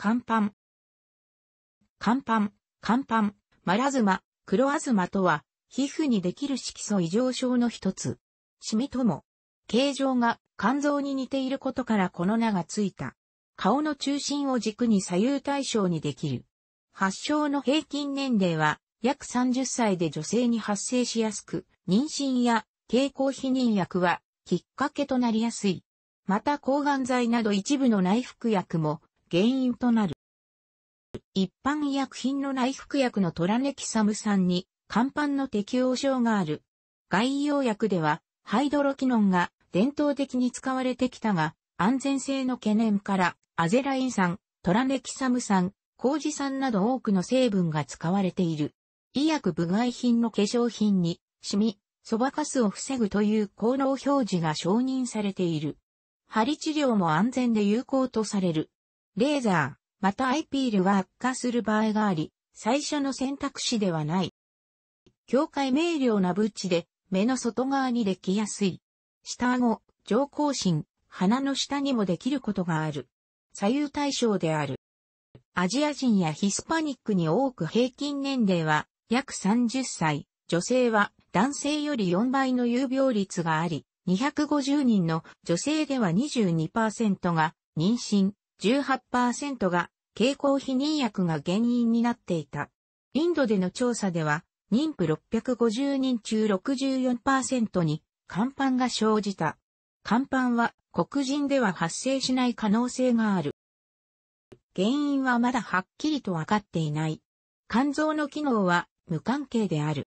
乾パ乾パ乾パマラズマ、クロアズマとは、皮膚にできる色素異常症の一つ。シミとも、形状が肝臓に似ていることからこの名がついた。顔の中心を軸に左右対称にできる。発症の平均年齢は約30歳で女性に発生しやすく、妊娠や経口避妊薬はきっかけとなりやすい。また抗がん剤など一部の内服薬も原因となる。一般医薬品の内服薬のトラネキサム酸に、乾板の適応症がある。外用薬では、ハイドロキノンが伝統的に使われてきたが、安全性の懸念から、アゼライン酸、トラネキサム酸、麹酸など多くの成分が使われている。医薬部外品の化粧品に、シミ、そばかすを防ぐという効能表示が承認されている。針治療も安全で有効とされる。レーザー、またアイピールは悪化する場合があり、最初の選択肢ではない。境界明瞭なブッチで、目の外側にできやすい。下顎、上行心、鼻の下にもできることがある。左右対称である。アジア人やヒスパニックに多く平均年齢は約30歳、女性は男性より4倍の有病率があり、250人の女性では22%が妊娠、18%が経口避妊薬が原因になっていた。インドでの調査では、妊婦650人中64%に、肝斑が生じた。肝斑は黒人では発生しない可能性がある。原因はまだはっきりとわかっていない。肝臓の機能は無関係である。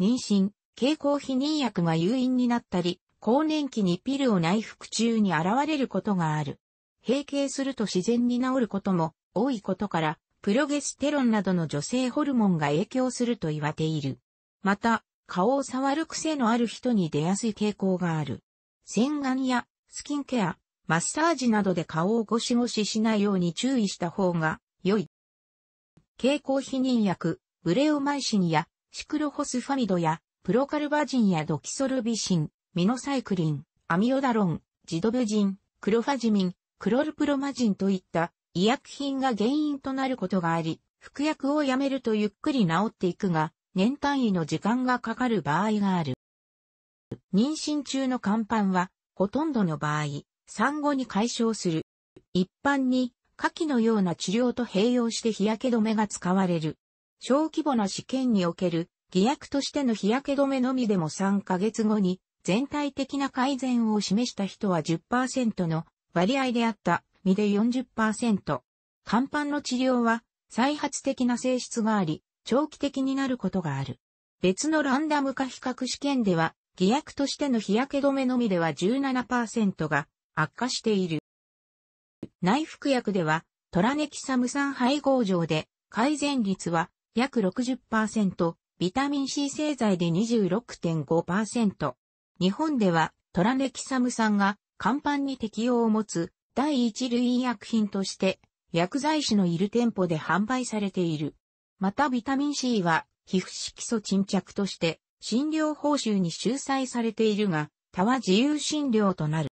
妊娠、経口避妊薬が誘因になったり、更年期にピルを内服中に現れることがある。閉経すると自然に治ることも多いことから、プロゲステロンなどの女性ホルモンが影響すると言われている。また、顔を触る癖のある人に出やすい傾向がある。洗顔やスキンケア、マッサージなどで顔をゴシゴシしないように注意した方が良い。傾向避妊薬、ブレオマイシンやシクロホスファミドやプロカルバジンやドキソルビシン、ミノサイクリン、アミオダロン、ジドベジン、クロファジミン、クロルプロマジンといった医薬品が原因となることがあり、服薬をやめるとゆっくり治っていくが、年単位の時間がかかる場合がある。妊娠中の肝斑は、ほとんどの場合、産後に解消する。一般に、下記のような治療と併用して日焼け止めが使われる。小規模な試験における、偽薬としての日焼け止めのみでも3ヶ月後に、全体的な改善を示した人は10%の割合であった身で40%。肝斑の治療は再発的な性質があり、長期的になることがある。別のランダム化比較試験では、偽薬としての日焼け止めのみでは17%が悪化している。内服薬では、トラネキサム酸配合上で改善率は約60%、ビタミン C 製剤で26.5%。日本ではトラネキサム酸が看板に適用を持つ第一類医薬品として薬剤師のいる店舗で販売されている。またビタミン C は皮膚色素沈着として診療報酬に収載されているが、他は自由診療となる。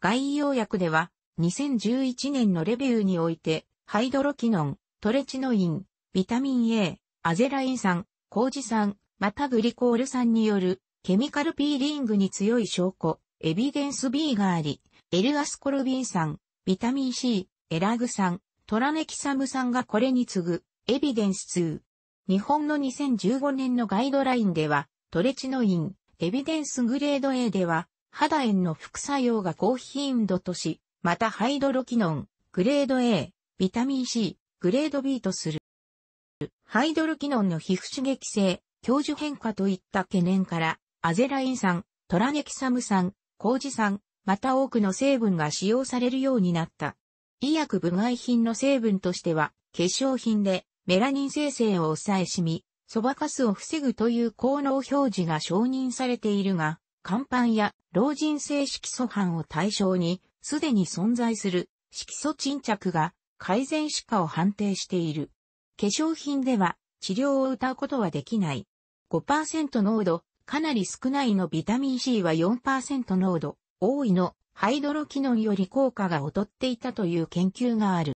外医用薬では2011年のレビューにおいてハイドロキノン、トレチノイン、ビタミン A、アゼライン酸、コウジ酸、またグリコール酸によるケミカルピーリングに強い証拠エビデンス B があり、エルアスコルビン酸、ビタミン C、エラグ酸、トラネキサム酸がこれに次ぐ、エビデンス2。日本の2015年のガイドラインでは、トレチノイン、エビデンスグレード A では、肌炎の副作用が高頻度とし、またハイドロキノン、グレード A、ビタミン C、グレード B とする。ハイドロキノンの皮膚刺激性、教授変化といった懸念から、アゼライン酸、トラネキサム酸、工事酸、また多くの成分が使用されるようになった。医薬部外品の成分としては、化粧品でメラニン生成を抑えしみ、そばかすを防ぐという効能表示が承認されているが、肝斑や老人性色素斑を対象に、すでに存在する色素沈着が改善歯科を判定している。化粧品では治療を謳うことはできない。5%濃度かなり少ないのビタミン C は4%濃度、多いの、ハイドロキノンより効果が劣っていたという研究がある。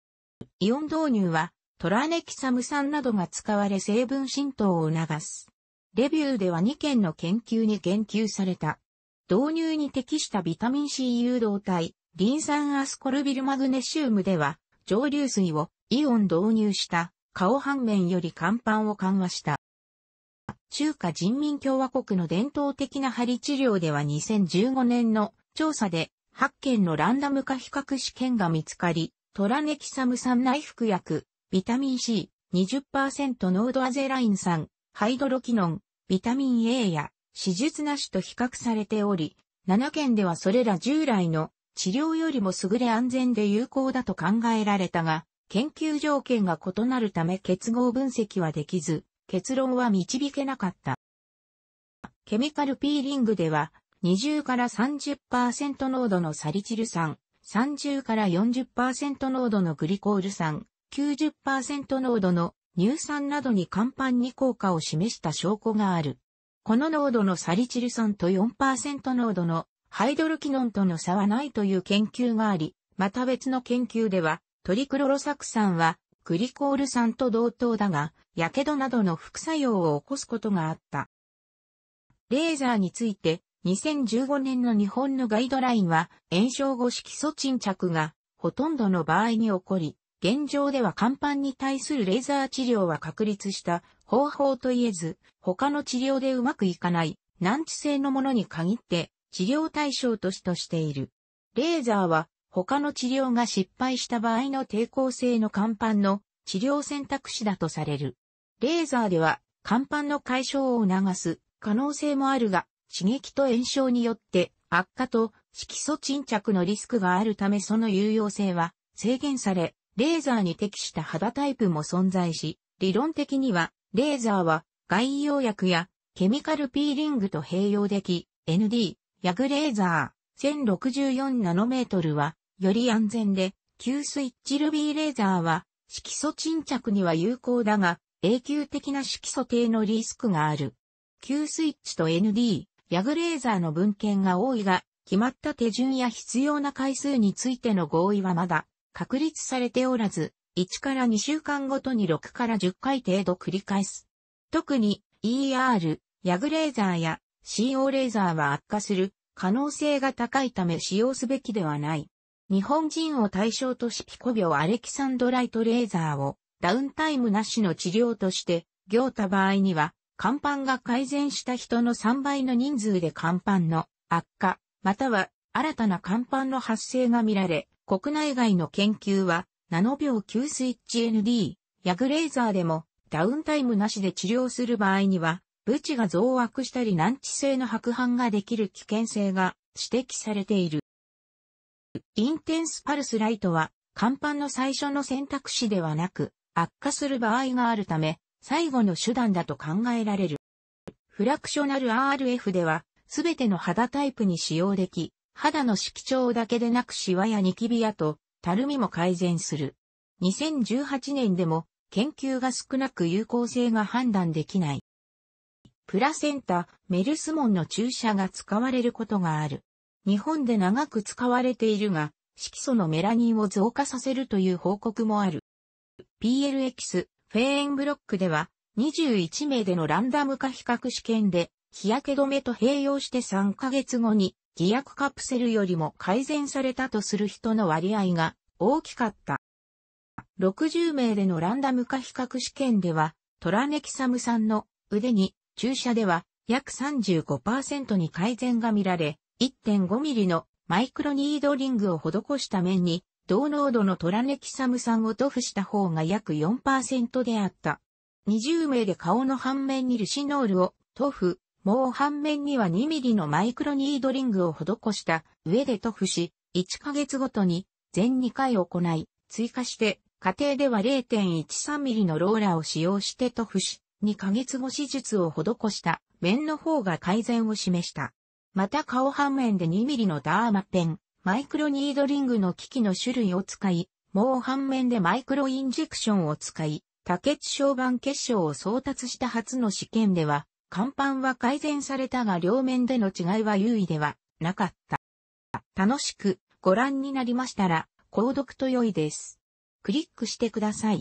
イオン導入は、トラネキサム酸などが使われ成分浸透を促す。レビューでは2件の研究に言及された。導入に適したビタミン C 誘導体、リン酸アスコルビルマグネシウムでは、蒸留水をイオン導入した、顔半面より乾板を緩和した。中華人民共和国の伝統的な針治療では2015年の調査で8件のランダム化比較試験が見つかり、トラネキサム酸内服薬、ビタミン C、20%ノードアゼライン酸、ハイドロキノン、ビタミン A や手術なしと比較されており、7件ではそれら従来の治療よりも優れ安全で有効だと考えられたが、研究条件が異なるため結合分析はできず、結論は導けなかった。ケミカルピーリングでは、20から30%濃度のサリチル酸、30から40%濃度のグリコール酸、90%濃度の乳酸などに簡単に効果を示した証拠がある。この濃度のサリチル酸と4%濃度のハイドルキノンとの差はないという研究があり、また別の研究では、トリクロロ酢酸はグリコール酸と同等だが、火傷などの副作用を起こすことがあった。レーザーについて、2015年の日本のガイドラインは、炎症後色素沈着が、ほとんどの場合に起こり、現状では肝斑に対するレーザー治療は確立した方法といえず、他の治療でうまくいかない難治性のものに限って治療対象としとしている。レーザーは他の治療が失敗した場合の抵抗性の肝板の治療選択肢だとされる。レーザーでは肝板の解消を促す可能性もあるが、刺激と炎症によって悪化と色素沈着のリスクがあるためその有用性は制限され、レーザーに適した肌タイプも存在し、理論的には、レーザーは外用薬やケミカルピーリングと併用でき、ND、ヤグレーザー1064ナノメートルはより安全で、旧スイッチルビーレーザーは、色素沈着には有効だが、永久的な色素低のリスクがある。旧スイッチと ND、ヤグレーザーの文献が多いが、決まった手順や必要な回数についての合意はまだ確立されておらず、1から2週間ごとに6から10回程度繰り返す。特に ER、ヤグレーザーや CO レーザーは悪化する可能性が高いため使用すべきではない。日本人を対象としピコ病アレキサンドライトレーザーをダウンタイムなしの治療として、行た場合には、肝斑が改善した人の3倍の人数で肝斑の悪化、または新たな肝斑の発生が見られ、国内外の研究は、ナノ病急スイッチ ND、ヤグレーザーでも、ダウンタイムなしで治療する場合には、ブチが増悪したり難治性の白斑ができる危険性が指摘されている。インテンスパルスライトは、甲板の最初の選択肢ではなく、悪化する場合があるため、最後の手段だと考えられる。フラクショナル RF では、すべての肌タイプに使用でき、肌の色調だけでなくシワやニキビやと、たるみも改善する。2018年でも、研究が少なく有効性が判断できない。プラセンタ、メルスモンの注射が使われることがある。日本で長く使われているが、色素のメラニンを増加させるという報告もある。PLX フェーンブロックでは21名でのランダム化比較試験で日焼け止めと併用して3ヶ月後に偽薬カプセルよりも改善されたとする人の割合が大きかった。60名でのランダム化比較試験ではトラネキサム酸の腕に注射では約35%に改善が見られ、1.5ミリのマイクロニードリングを施した面に、同濃度のトラネキサム酸を塗布した方が約4%であった。20名で顔の反面にルシノールを塗布、もう反面には2ミリのマイクロニードリングを施した上で塗布し、1ヶ月ごとに全2回行い、追加して家庭では0.13ミリのローラーを使用して塗布し、2ヶ月後手術を施した面の方が改善を示した。また顔半面で 2mm のダーマペン、マイクロニードリングの機器の種類を使い、もう半面でマイクロインジェクションを使い、多血小板結晶を送達した初の試験では、甲板は改善されたが両面での違いは優位ではなかった。楽しくご覧になりましたら、購読と良いです。クリックしてください。